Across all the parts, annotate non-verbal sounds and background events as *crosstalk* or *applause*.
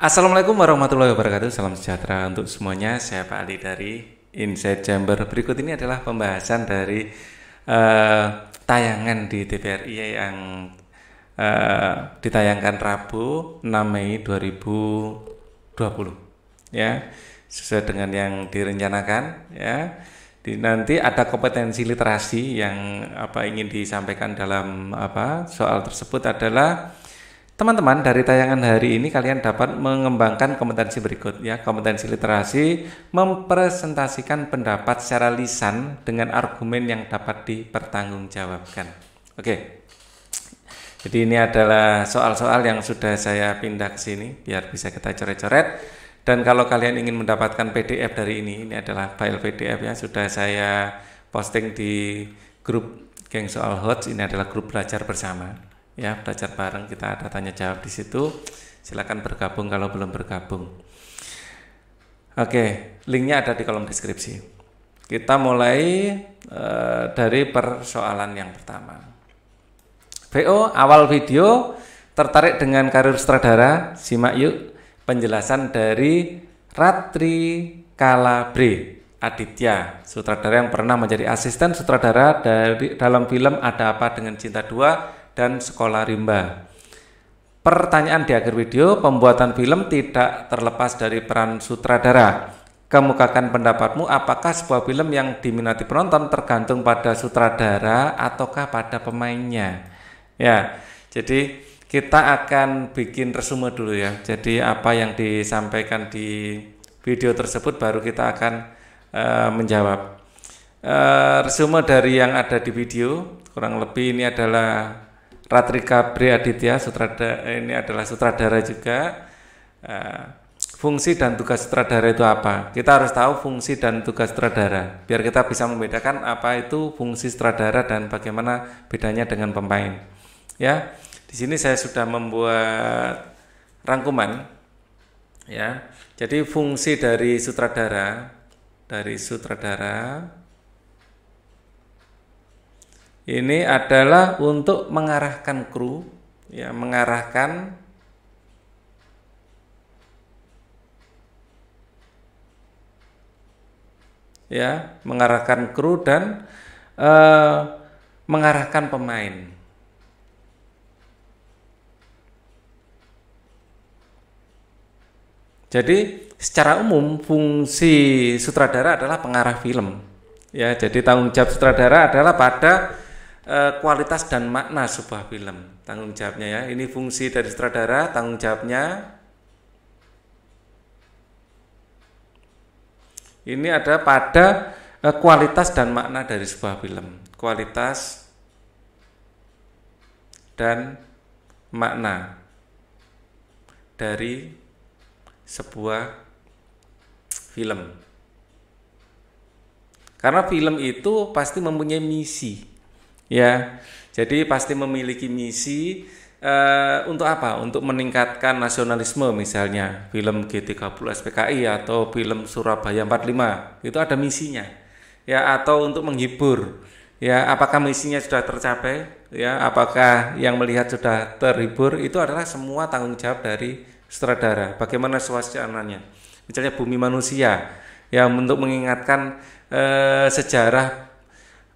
Assalamualaikum warahmatullahi wabarakatuh. Salam sejahtera untuk semuanya. Saya Pak Ali dari Inside Chamber. Berikut ini adalah pembahasan dari uh, tayangan di TVRI yang uh, ditayangkan Rabu 6 Mei 2020. Ya, sesuai dengan yang direncanakan. Ya, di, nanti ada kompetensi literasi yang apa ingin disampaikan dalam apa soal tersebut adalah Teman-teman, dari tayangan hari ini kalian dapat mengembangkan kompetensi berikut ya, kompetensi literasi, mempresentasikan pendapat secara lisan dengan argumen yang dapat dipertanggungjawabkan. Oke. Jadi ini adalah soal-soal yang sudah saya pindah ke sini biar bisa kita coret-coret. Dan kalau kalian ingin mendapatkan PDF dari ini, ini adalah file PDF yang sudah saya posting di grup Geng Soal Hots, ini adalah grup belajar bersama ya belajar bareng kita ada tanya jawab di situ silakan bergabung kalau belum bergabung oke linknya ada di kolom deskripsi kita mulai uh, dari persoalan yang pertama VO awal video tertarik dengan karir sutradara simak yuk penjelasan dari Ratri Kalabre Aditya, sutradara yang pernah menjadi asisten sutradara dari dalam film Ada Apa dengan Cinta 2 dan sekolah rimba. Pertanyaan di akhir video, pembuatan film tidak terlepas dari peran sutradara. Kemukakan pendapatmu, apakah sebuah film yang diminati penonton tergantung pada sutradara ataukah pada pemainnya? Ya, jadi kita akan bikin resume dulu ya. Jadi apa yang disampaikan di video tersebut baru kita akan uh, menjawab. Uh, resume dari yang ada di video kurang lebih ini adalah Ratrika Bri Aditya sutradara eh, ini adalah sutradara juga eh, fungsi dan tugas sutradara itu apa kita harus tahu fungsi dan tugas sutradara biar kita bisa membedakan apa itu fungsi sutradara dan bagaimana bedanya dengan pemain ya di sini saya sudah membuat rangkuman ya jadi fungsi dari sutradara dari sutradara ini adalah untuk mengarahkan kru, ya mengarahkan ya mengarahkan kru dan eh, mengarahkan pemain. Jadi secara umum fungsi sutradara adalah pengarah film. Ya, jadi tanggung jawab sutradara adalah pada Eh, kualitas dan makna sebuah film. Tanggung jawabnya ya. Ini fungsi dari sutradara, tanggung jawabnya. Ini ada pada eh, kualitas dan makna dari sebuah film. Kualitas dan makna dari sebuah film. Karena film itu pasti mempunyai misi ya jadi pasti memiliki misi Uh, untuk apa? Untuk meningkatkan nasionalisme misalnya film G30 SPKI atau film Surabaya 45 itu ada misinya ya atau untuk menghibur ya apakah misinya sudah tercapai ya apakah yang melihat sudah terhibur itu adalah semua tanggung jawab dari sutradara bagaimana suasananya misalnya bumi manusia yang untuk mengingatkan eh, sejarah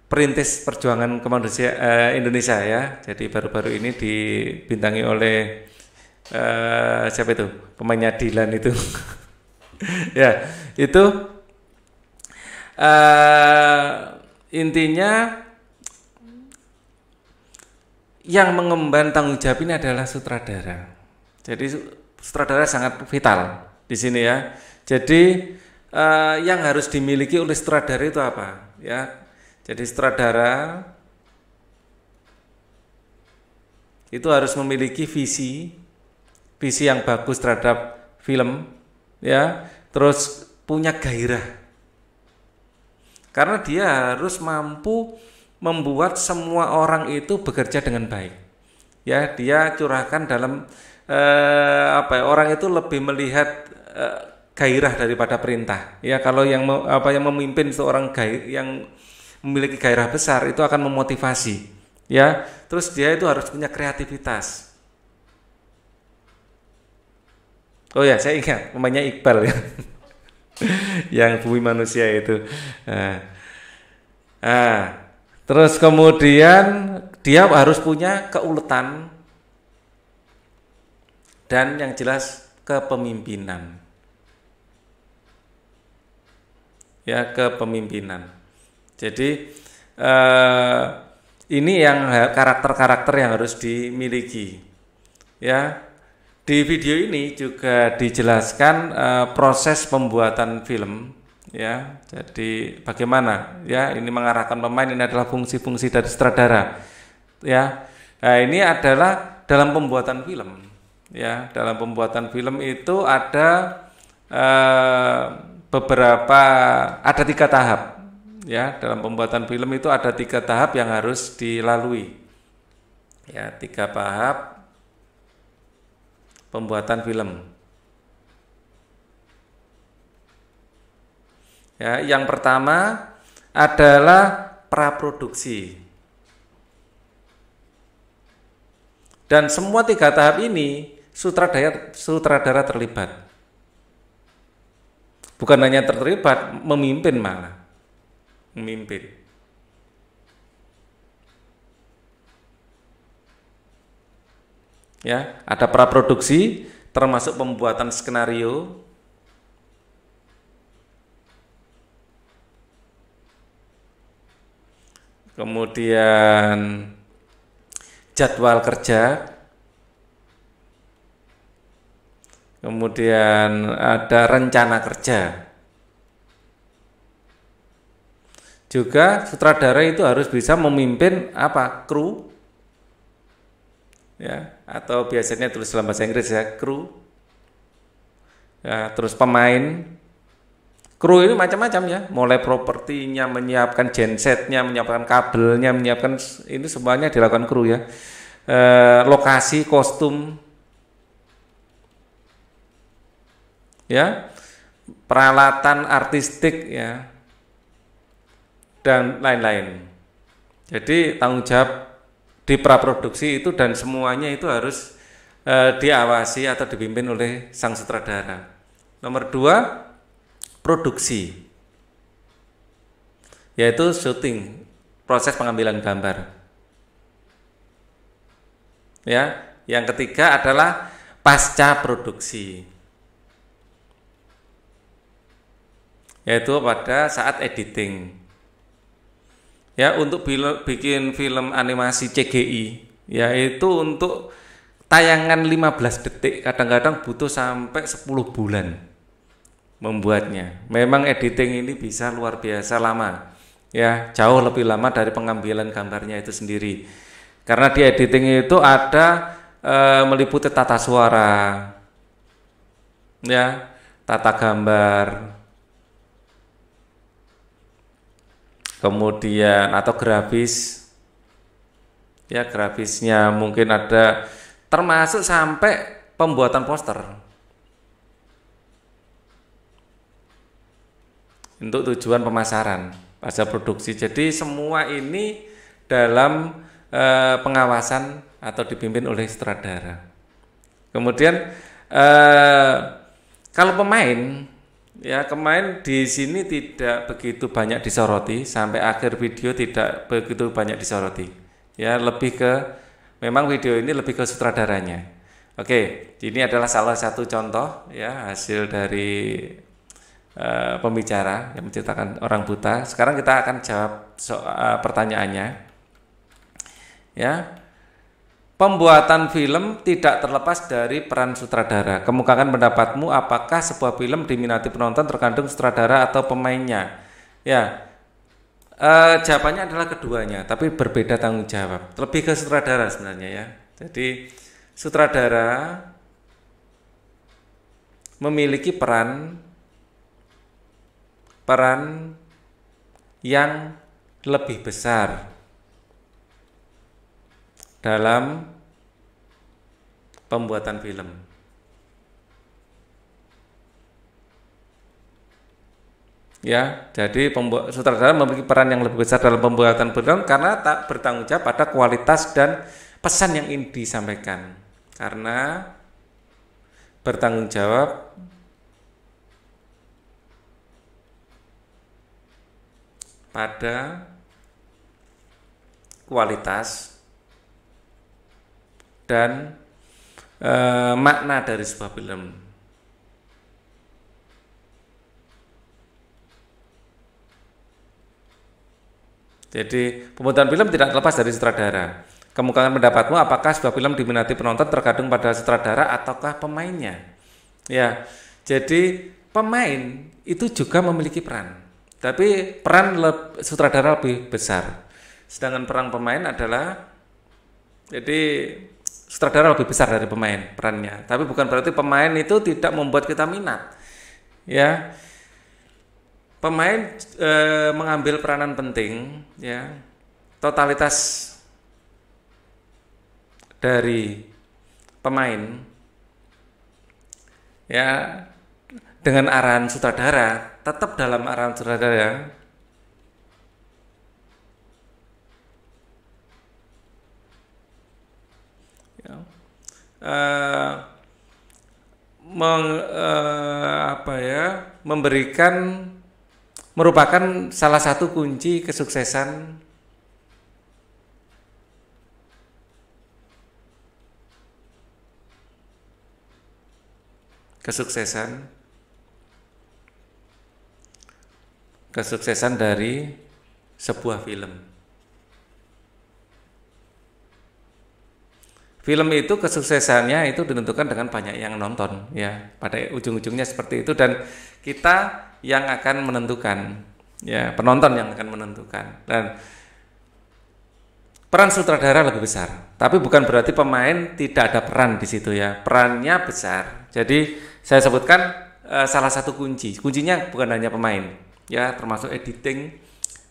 perintis perjuangan kemanusiaan eh, Indonesia ya. Jadi baru-baru ini dibintangi oleh eh, siapa itu? Pemainnya Dilan itu. *laughs* ya, itu eh, intinya yang mengemban tanggung jawab ini adalah sutradara. Jadi sutradara sangat vital di sini ya. Jadi eh, yang harus dimiliki oleh sutradara itu apa? Ya, jadi sutradara itu harus memiliki visi visi yang bagus terhadap film ya, terus punya gairah. Karena dia harus mampu membuat semua orang itu bekerja dengan baik. Ya, dia curahkan dalam eh, apa ya, orang itu lebih melihat eh, gairah daripada perintah. Ya, kalau yang apa yang memimpin seorang gair yang memiliki gairah besar itu akan memotivasi ya terus dia itu harus punya kreativitas oh ya saya ingat namanya Iqbal ya *laughs* yang bumi manusia itu nah. nah terus kemudian dia harus punya keuletan dan yang jelas kepemimpinan ya kepemimpinan jadi eh, ini yang karakter-karakter yang harus dimiliki. Ya. Di video ini juga dijelaskan eh, proses pembuatan film ya. Jadi bagaimana ya ini mengarahkan pemain ini adalah fungsi-fungsi dari sutradara. Ya. Nah, ini adalah dalam pembuatan film ya. Dalam pembuatan film itu ada eh, beberapa ada tiga tahap ya dalam pembuatan film itu ada tiga tahap yang harus dilalui ya tiga tahap pembuatan film ya yang pertama adalah praproduksi dan semua tiga tahap ini sutradara sutradara terlibat bukan hanya terlibat memimpin malah memimpin. Ya, ada praproduksi termasuk pembuatan skenario kemudian jadwal kerja, kemudian ada rencana kerja. Juga sutradara itu harus bisa memimpin apa? kru ya atau biasanya tulis dalam bahasa Inggris ya kru ya, terus pemain kru itu macam-macam ya mulai propertinya menyiapkan gensetnya menyiapkan kabelnya menyiapkan ini semuanya dilakukan kru ya e, lokasi kostum ya peralatan artistik ya dan lain-lain. Jadi tanggung jawab di praproduksi itu dan semuanya itu harus e, diawasi atau dipimpin oleh sang sutradara. Nomor dua, produksi, yaitu syuting, proses pengambilan gambar. Ya, yang ketiga adalah pasca produksi. Yaitu pada saat editing ya untuk bikin film animasi CGI yaitu untuk tayangan 15 detik kadang-kadang butuh sampai 10 bulan membuatnya. Memang editing ini bisa luar biasa lama. Ya, jauh lebih lama dari pengambilan gambarnya itu sendiri. Karena di editing itu ada e, meliputi tata suara. Ya, tata gambar, kemudian atau grafis ya grafisnya mungkin ada termasuk sampai pembuatan poster untuk tujuan pemasaran pada produksi jadi semua ini dalam e, pengawasan atau dipimpin oleh sutradara kemudian e, kalau pemain Ya kemarin di sini tidak begitu banyak disoroti sampai akhir video tidak begitu banyak disoroti. Ya lebih ke memang video ini lebih ke sutradaranya. Oke, ini adalah salah satu contoh ya hasil dari uh, pembicara yang menceritakan orang buta. Sekarang kita akan jawab so, eh, pertanyaannya. Ya, Pembuatan film tidak terlepas dari peran sutradara. Kemukakan pendapatmu apakah sebuah film diminati penonton terkandung sutradara atau pemainnya? Ya, e, jawabannya adalah keduanya, tapi berbeda tanggung jawab. Lebih ke sutradara sebenarnya ya. Jadi sutradara memiliki peran peran yang lebih besar dalam pembuatan film. Ya, jadi sutradara memiliki peran yang lebih besar dalam pembuatan film karena tak bertanggung jawab pada kualitas dan pesan yang ingin disampaikan. Karena bertanggung jawab pada kualitas dan e, makna dari sebuah film. Jadi pembuatan film tidak terlepas dari sutradara. Kemukakan pendapatmu apakah sebuah film diminati penonton tergantung pada sutradara ataukah pemainnya? Ya. Jadi pemain itu juga memiliki peran. Tapi peran le sutradara lebih besar. Sedangkan peran pemain adalah jadi sutradara lebih besar dari pemain perannya. Tapi bukan berarti pemain itu tidak membuat kita minat. Ya. Pemain e, mengambil peranan penting, ya. Totalitas dari pemain ya dengan arahan sutradara tetap dalam arahan sutradara Eh, meng, uh, apa ya memberikan merupakan salah satu kunci kesuksesan kesuksesan kesuksesan dari sebuah film. film itu kesuksesannya itu ditentukan dengan banyak yang nonton ya pada ujung-ujungnya seperti itu dan kita yang akan menentukan ya penonton yang akan menentukan dan peran sutradara lebih besar tapi bukan berarti pemain tidak ada peran di situ ya perannya besar jadi saya sebutkan e, salah satu kunci kuncinya bukan hanya pemain ya termasuk editing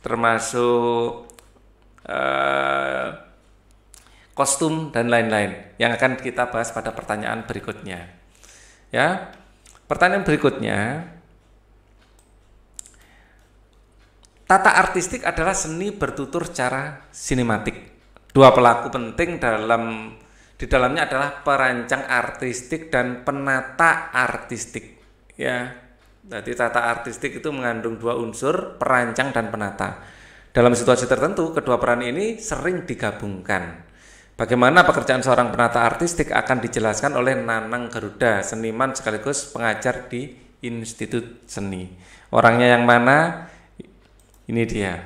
termasuk e, kostum dan lain-lain yang akan kita bahas pada pertanyaan berikutnya. Ya. Pertanyaan berikutnya Tata artistik adalah seni bertutur cara sinematik. Dua pelaku penting dalam di dalamnya adalah perancang artistik dan penata artistik. Ya. Jadi tata artistik itu mengandung dua unsur, perancang dan penata. Dalam situasi tertentu, kedua peran ini sering digabungkan Bagaimana pekerjaan seorang penata artistik akan dijelaskan oleh Nanang Garuda, seniman sekaligus pengajar di Institut Seni. Orangnya yang mana? Ini dia.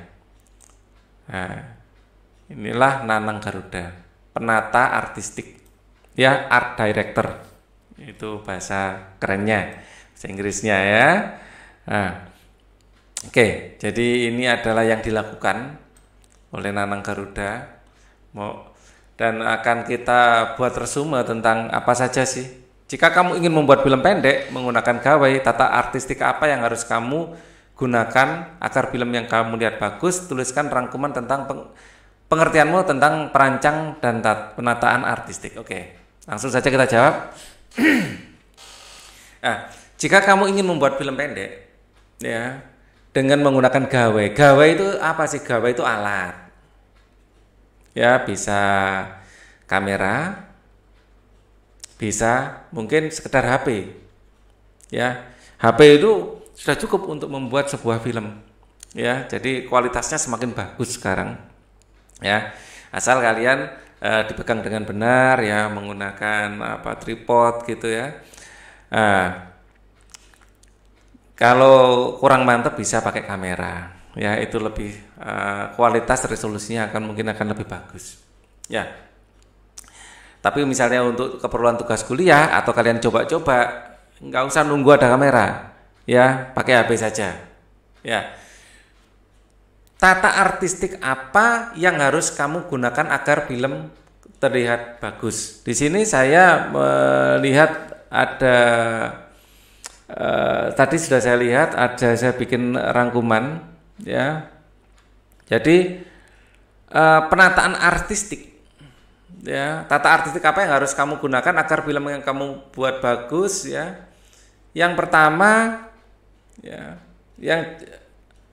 Nah, inilah Nanang Garuda, penata artistik, ya art director. Itu bahasa kerennya, bahasa Inggrisnya ya. Nah, Oke, jadi ini adalah yang dilakukan oleh Nanang Garuda. Mau dan akan kita buat resume tentang apa saja sih. Jika kamu ingin membuat film pendek menggunakan gawai, tata artistik apa yang harus kamu gunakan agar film yang kamu lihat bagus, tuliskan rangkuman tentang peng pengertianmu tentang perancang dan penataan artistik. Oke, langsung saja kita jawab. *clears throat* nah, jika kamu ingin membuat film pendek, ya, dengan menggunakan gawai. Gawai itu apa sih? Gawai itu alat ya bisa kamera bisa mungkin sekedar HP ya HP itu sudah cukup untuk membuat sebuah film ya jadi kualitasnya semakin bagus sekarang ya asal kalian e, dipegang dengan benar ya menggunakan apa tripod gitu ya e, kalau kurang mantap bisa pakai kamera ya itu lebih uh, kualitas resolusinya akan mungkin akan lebih bagus ya tapi misalnya untuk keperluan tugas kuliah atau kalian coba-coba nggak usah nunggu ada kamera ya pakai HP saja ya tata artistik apa yang harus kamu gunakan agar film terlihat bagus di sini saya melihat ada eh, tadi sudah saya lihat ada saya bikin rangkuman ya jadi eh, penataan artistik ya tata artistik apa yang harus kamu gunakan agar film yang kamu buat bagus ya yang pertama ya yang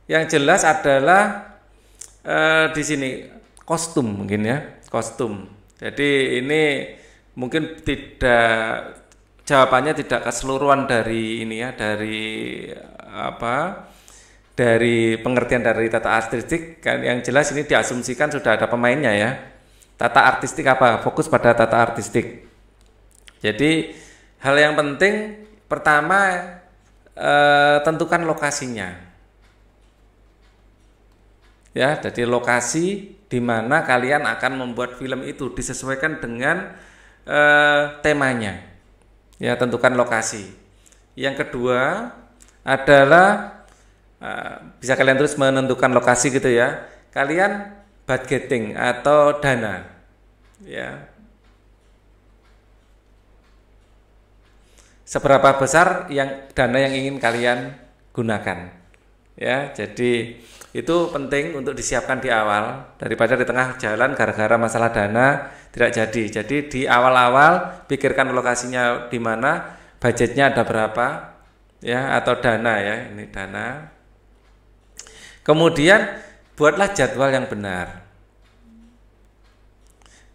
yang jelas adalah eh, di sini kostum mungkin ya kostum jadi ini mungkin tidak jawabannya tidak keseluruhan dari ini ya dari apa dari pengertian dari tata artistik kan yang jelas ini diasumsikan sudah ada pemainnya ya. Tata artistik apa? Fokus pada tata artistik. Jadi hal yang penting pertama e, tentukan lokasinya. Ya, jadi lokasi di mana kalian akan membuat film itu disesuaikan dengan e, temanya. Ya, tentukan lokasi. Yang kedua adalah Eh, bisa kalian terus menentukan lokasi gitu ya. Kalian budgeting atau dana ya. Seberapa besar yang dana yang ingin kalian gunakan. Ya, jadi itu penting untuk disiapkan di awal daripada di tengah jalan gara-gara masalah dana tidak jadi. Jadi di awal-awal pikirkan lokasinya di mana, budgetnya ada berapa ya atau dana ya, ini dana Kemudian buatlah jadwal yang benar.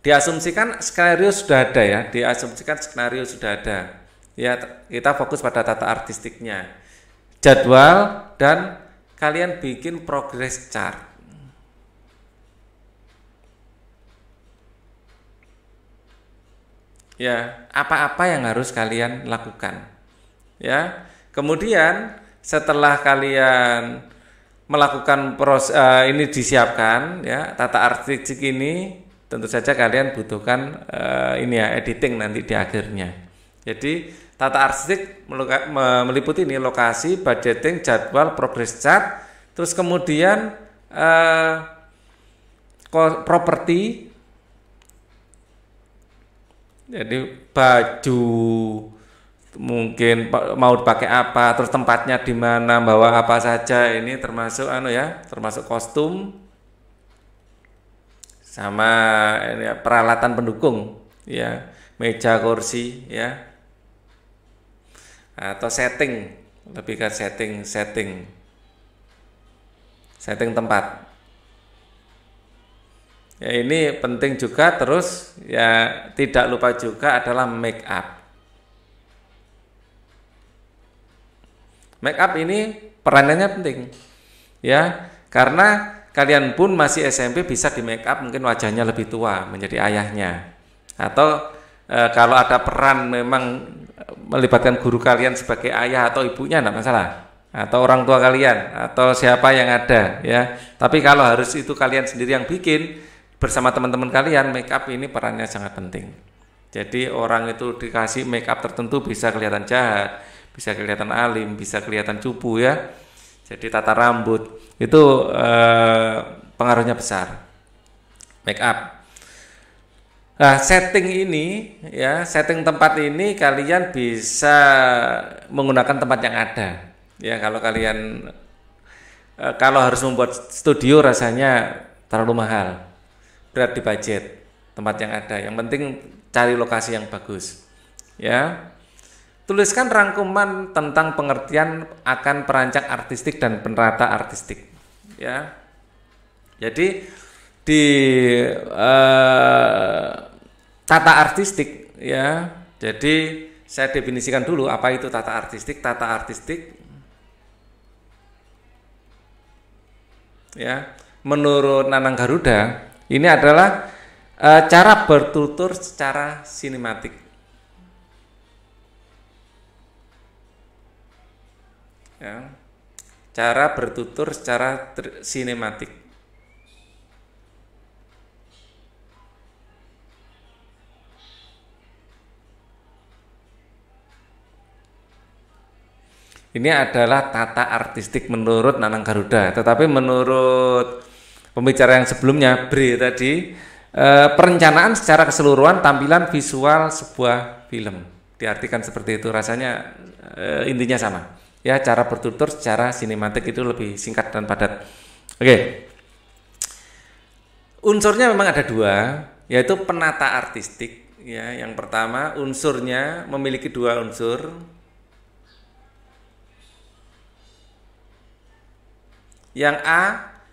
Diasumsikan skenario sudah ada ya, diasumsikan skenario sudah ada. Ya, kita fokus pada tata artistiknya. Jadwal dan kalian bikin progress chart. ya apa-apa yang harus kalian lakukan ya kemudian setelah kalian melakukan proses uh, ini disiapkan ya tata artistik ini tentu saja kalian butuhkan uh, ini ya editing nanti di akhirnya. Jadi tata artistik meliputi ini lokasi, budgeting, jadwal, progress chart, terus kemudian uh, properti jadi baju mungkin mau pakai apa, terus tempatnya di mana, bawa apa saja ini termasuk anu ya, termasuk kostum sama ini ya, peralatan pendukung ya, meja kursi ya. Atau setting, lebih ke setting, setting. Setting tempat. Ya ini penting juga terus ya tidak lupa juga adalah make up Make up ini peranannya penting. Ya, karena kalian pun masih SMP bisa di make up mungkin wajahnya lebih tua menjadi ayahnya. Atau e, kalau ada peran memang eh, melibatkan guru kalian sebagai ayah atau ibunya tidak masalah atau orang tua kalian atau siapa yang ada ya. Tapi kalau harus itu kalian sendiri yang bikin bersama teman-teman kalian make up ini perannya sangat penting. Jadi orang itu dikasih make up tertentu bisa kelihatan jahat, bisa kelihatan alim, bisa kelihatan cupu ya. Jadi tata rambut itu eh, pengaruhnya besar. Make up. Nah, setting ini ya, setting tempat ini kalian bisa menggunakan tempat yang ada. Ya, kalau kalian eh, kalau harus membuat studio rasanya terlalu mahal. Berat di budget tempat yang ada. Yang penting cari lokasi yang bagus. Ya. Tuliskan rangkuman tentang pengertian akan perancang artistik dan penerata artistik. Ya. Jadi di uh, tata artistik ya. Jadi saya definisikan dulu apa itu tata artistik. Tata artistik ya, menurut Nanang Garuda ini adalah uh, cara bertutur secara sinematik ya, cara bertutur secara sinematik. Ini adalah tata artistik menurut Nanang Garuda, tetapi menurut pembicara yang sebelumnya Bre tadi e, perencanaan secara keseluruhan tampilan visual sebuah film diartikan seperti itu rasanya e, intinya sama ya cara bertutur secara sinematik itu lebih singkat dan padat. Oke. Unsurnya memang ada dua, yaitu penata artistik ya. Yang pertama unsurnya memiliki dua unsur. Yang A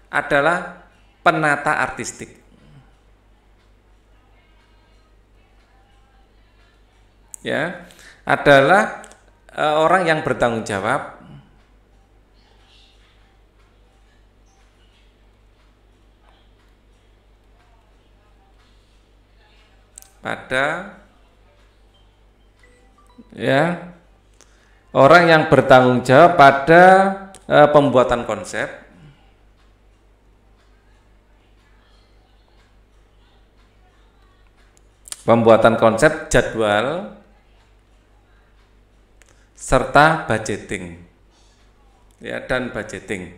adalah penata artistik. Ya, adalah uh, orang yang bertanggung jawab pada ya orang yang bertanggung jawab pada uh, pembuatan konsep pembuatan konsep jadwal serta budgeting ya dan budgeting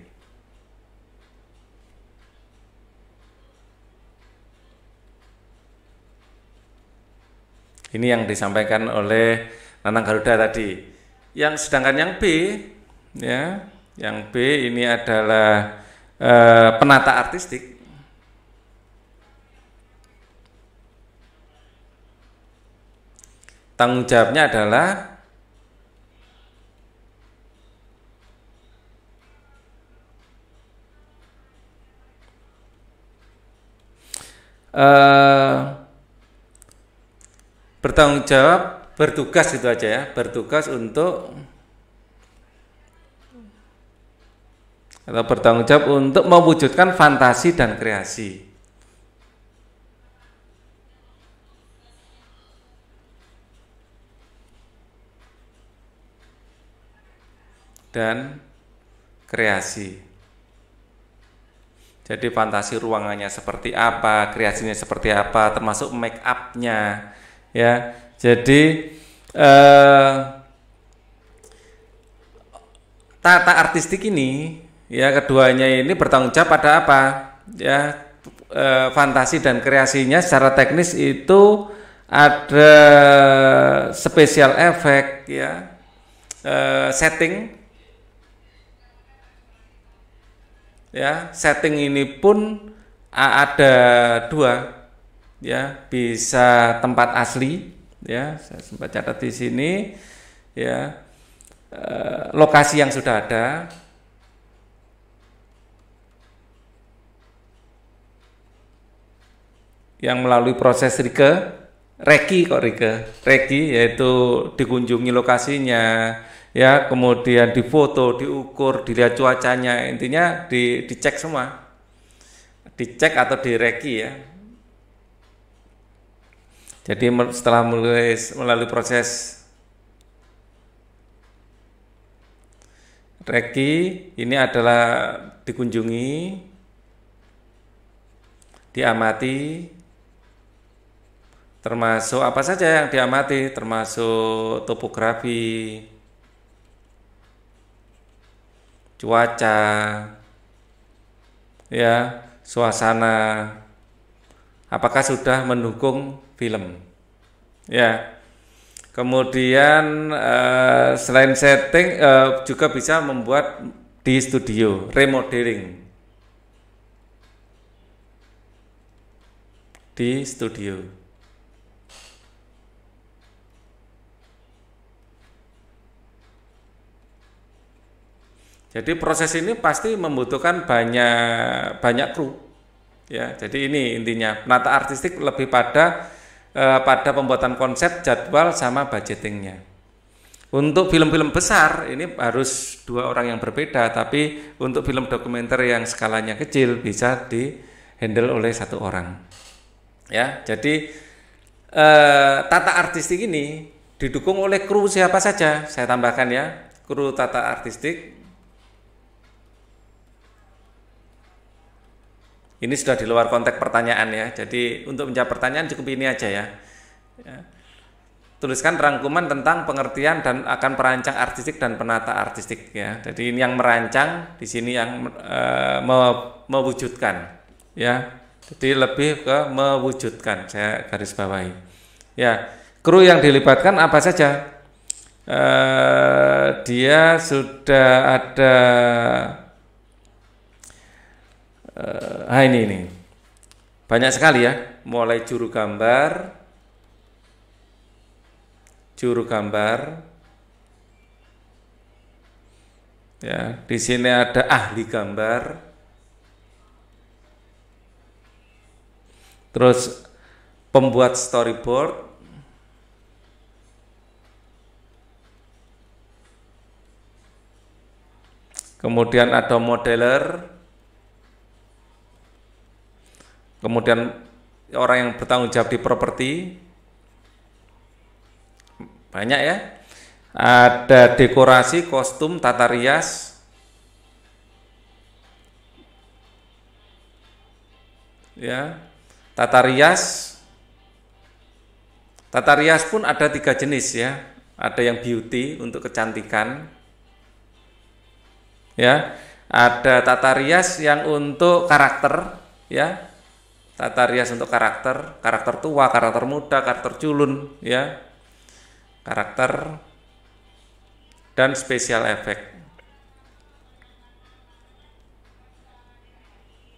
ini yang disampaikan oleh Nanang Garuda tadi yang sedangkan yang B ya yang B ini adalah e, penata artistik tanggung jawabnya adalah Eh, bertanggung jawab bertugas itu aja ya bertugas untuk atau bertanggung jawab untuk mewujudkan fantasi dan kreasi dan kreasi. Jadi fantasi ruangannya seperti apa, kreasinya seperti apa, termasuk make upnya, ya. Jadi eh, tata artistik ini, ya keduanya ini bertanggung jawab pada apa, ya eh, fantasi dan kreasinya secara teknis itu ada special efek, ya eh, setting ya setting ini pun ada dua ya bisa tempat asli ya saya sempat catat di sini ya e, lokasi yang sudah ada yang melalui proses rike reki kok rike reki yaitu dikunjungi lokasinya ya kemudian difoto diukur dilihat cuacanya intinya di, dicek semua dicek atau direki ya jadi setelah melalui proses reki ini adalah dikunjungi diamati termasuk apa saja yang diamati termasuk topografi cuaca, ya, suasana. Apakah sudah mendukung film? Ya. Kemudian eh, selain setting eh, juga bisa membuat di studio remodeling di studio. Jadi proses ini pasti membutuhkan banyak banyak kru. Ya, jadi ini intinya penata artistik lebih pada eh, pada pembuatan konsep, jadwal sama budgetingnya. Untuk film-film besar ini harus dua orang yang berbeda, tapi untuk film dokumenter yang skalanya kecil bisa di handle oleh satu orang. Ya, jadi eh, tata artistik ini didukung oleh kru siapa saja. Saya tambahkan ya, kru tata artistik Ini sudah di luar konteks pertanyaan ya. Jadi untuk menjawab pertanyaan cukup ini aja ya. ya. Tuliskan rangkuman tentang pengertian dan akan perancang artistik dan penata artistik ya. Jadi ini yang merancang, di sini yang e, mewujudkan ya. Jadi lebih ke mewujudkan saya garis bawahi. Ya, kru yang dilibatkan apa saja? E, dia sudah ada uh, ah ini ini banyak sekali ya mulai juru gambar juru gambar ya di sini ada ahli gambar terus pembuat storyboard Kemudian ada modeler, kemudian orang yang bertanggung jawab di properti banyak ya ada dekorasi kostum tata rias ya tata rias tata rias pun ada tiga jenis ya ada yang beauty untuk kecantikan ya ada tata rias yang untuk karakter ya tata rias untuk karakter, karakter tua, karakter muda, karakter culun, ya, karakter dan spesial efek.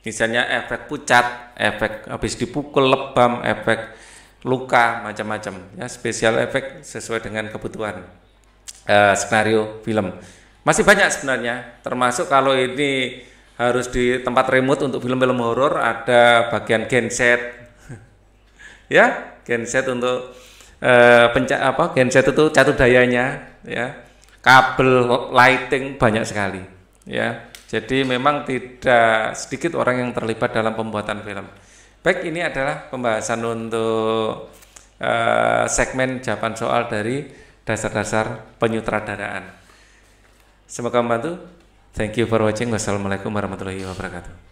Misalnya efek pucat, efek habis dipukul lebam, efek luka macam-macam ya spesial efek sesuai dengan kebutuhan eh, skenario film masih banyak sebenarnya termasuk kalau ini harus di tempat remote untuk film-film horor ada bagian genset *laughs* ya genset untuk eh, penca apa genset itu catu dayanya ya kabel lighting banyak sekali ya jadi memang tidak sedikit orang yang terlibat dalam pembuatan film baik ini adalah pembahasan untuk eh, segmen jawaban soal dari dasar-dasar penyutradaraan semoga membantu Thank you for watching. Wassalamualaikum warahmatullahi wabarakatuh.